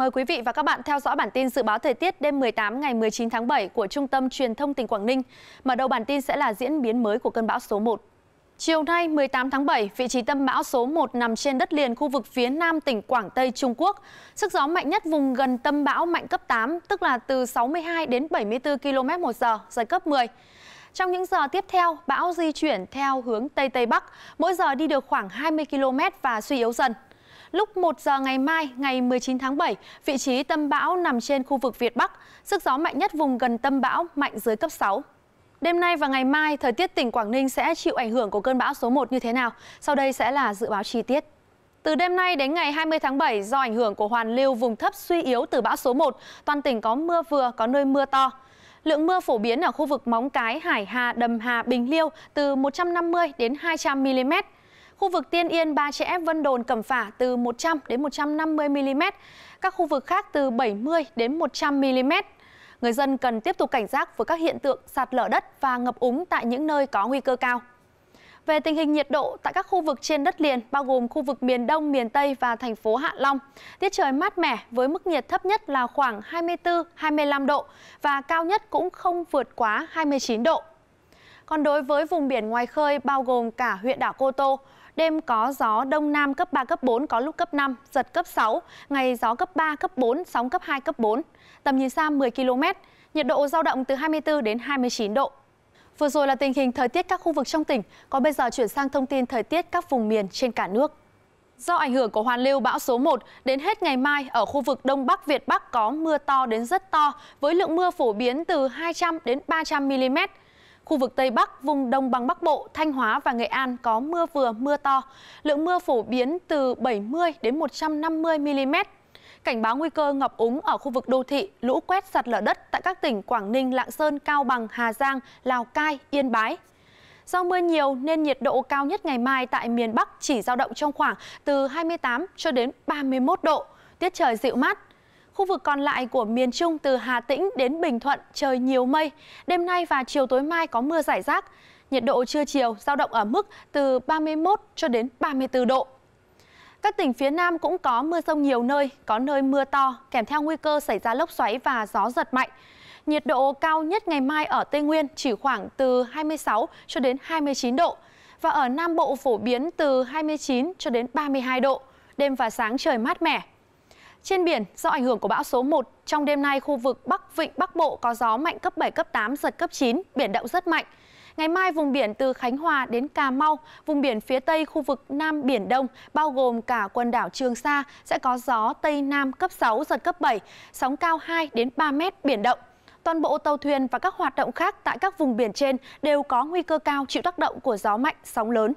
Mời quý vị và các bạn theo dõi bản tin dự báo thời tiết đêm 18 ngày 19 tháng 7 của Trung tâm Truyền thông tỉnh Quảng Ninh. Mở đầu bản tin sẽ là diễn biến mới của cơn bão số 1. Chiều nay 18 tháng 7, vị trí tâm bão số 1 nằm trên đất liền khu vực phía nam tỉnh Quảng Tây Trung Quốc. Sức gió mạnh nhất vùng gần tâm bão mạnh cấp 8, tức là từ 62 đến 74 km một giờ, giật cấp 10. Trong những giờ tiếp theo, bão di chuyển theo hướng Tây Tây Bắc, mỗi giờ đi được khoảng 20 km và suy yếu dần. Lúc 1 giờ ngày mai, ngày 19 tháng 7, vị trí tâm bão nằm trên khu vực Việt Bắc. Sức gió mạnh nhất vùng gần tâm bão mạnh dưới cấp 6. Đêm nay và ngày mai, thời tiết tỉnh Quảng Ninh sẽ chịu ảnh hưởng của cơn bão số 1 như thế nào? Sau đây sẽ là dự báo chi tiết. Từ đêm nay đến ngày 20 tháng 7, do ảnh hưởng của hoàn lưu vùng thấp suy yếu từ bão số 1, toàn tỉnh có mưa vừa, có nơi mưa to. Lượng mưa phổ biến ở khu vực Móng Cái, Hải Hà, Đầm Hà, Bình Liêu từ 150 đến 200 mm. Khu vực Tiên Yên, Ba Chẽ, Vân Đồn, Cẩm Phả từ 100 đến 150 mm, các khu vực khác từ 70 đến 100 mm. Người dân cần tiếp tục cảnh giác với các hiện tượng sạt lở đất và ngập úng tại những nơi có nguy cơ cao. Về tình hình nhiệt độ tại các khu vực trên đất liền, bao gồm khu vực miền Đông, miền Tây và thành phố Hạ Long, tiết trời mát mẻ với mức nhiệt thấp nhất là khoảng 24-25 độ và cao nhất cũng không vượt quá 29 độ. Còn đối với vùng biển ngoài khơi bao gồm cả huyện đảo Cô Tô, đêm có gió đông nam cấp 3, cấp 4, có lúc cấp 5, giật cấp 6, ngày gió cấp 3, cấp 4, sóng cấp 2, cấp 4, tầm nhìn xa 10 km, nhiệt độ giao động từ 24 đến 29 độ. Vừa rồi là tình hình thời tiết các khu vực trong tỉnh, còn bây giờ chuyển sang thông tin thời tiết các vùng miền trên cả nước. Do ảnh hưởng của hoàn lưu bão số 1, đến hết ngày mai ở khu vực Đông Bắc Việt Bắc có mưa to đến rất to với lượng mưa phổ biến từ 200 đến 300 mm. Khu vực Tây Bắc, vùng Đông Bằng Bắc Bộ, Thanh Hóa và Nghệ An có mưa vừa mưa to. Lượng mưa phổ biến từ 70 đến 150 mm. Cảnh báo nguy cơ ngập úng ở khu vực đô thị, lũ quét sạt lở đất tại các tỉnh Quảng Ninh, Lạng Sơn, Cao Bằng, Hà Giang, Lào Cai, Yên Bái. Do mưa nhiều nên nhiệt độ cao nhất ngày mai tại miền Bắc chỉ dao động trong khoảng từ 28 cho đến 31 độ. Tiết trời dịu mát, Khu vực còn lại của miền Trung từ Hà Tĩnh đến Bình Thuận trời nhiều mây, đêm nay và chiều tối mai có mưa rải rác. Nhiệt độ trưa chiều giao động ở mức từ 31 cho đến 34 độ. Các tỉnh phía Nam cũng có mưa rông nhiều nơi, có nơi mưa to, kèm theo nguy cơ xảy ra lốc xoáy và gió giật mạnh. Nhiệt độ cao nhất ngày mai ở Tây Nguyên chỉ khoảng từ 26 cho đến 29 độ và ở Nam Bộ phổ biến từ 29 cho đến 32 độ. Đêm và sáng trời mát mẻ. Trên biển, do ảnh hưởng của bão số 1, trong đêm nay khu vực Bắc Vịnh Bắc Bộ có gió mạnh cấp 7, cấp 8, giật cấp 9, biển động rất mạnh. Ngày mai vùng biển từ Khánh Hòa đến Cà Mau, vùng biển phía tây khu vực Nam Biển Đông, bao gồm cả quần đảo Trường Sa, sẽ có gió Tây Nam cấp 6, giật cấp 7, sóng cao 2 đến 3 mét, biển động. Toàn bộ tàu thuyền và các hoạt động khác tại các vùng biển trên đều có nguy cơ cao chịu tác động của gió mạnh, sóng lớn.